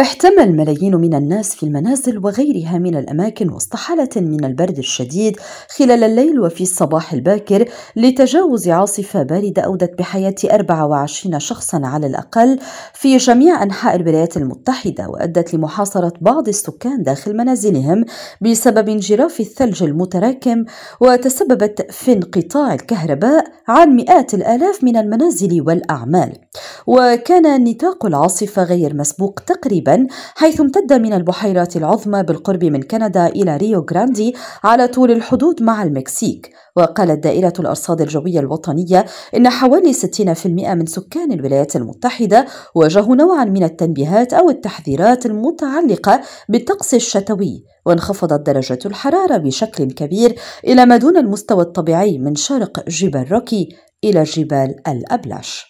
احتمى الملايين من الناس في المنازل وغيرها من الأماكن وسط حالة من البرد الشديد خلال الليل وفي الصباح الباكر لتجاوز عاصفة باردة أودت بحياة 24 شخصا على الأقل في جميع أنحاء الولايات المتحدة وأدت لمحاصرة بعض السكان داخل منازلهم بسبب انجراف الثلج المتراكم وتسببت في انقطاع الكهرباء عن مئات الآلاف من المنازل والأعمال وكان نطاق العاصفة غير مسبوق تقريبا حيث امتد من البحيرات العظمى بالقرب من كندا إلى ريو جراندي على طول الحدود مع المكسيك وقالت دائرة الأرصاد الجوية الوطنية إن حوالي 60% من سكان الولايات المتحدة واجهوا نوعا من التنبيهات أو التحذيرات المتعلقة بالطقس الشتوي وانخفضت درجة الحرارة بشكل كبير إلى ما دون المستوى الطبيعي من شرق جبال روكي إلى جبال الأبلاش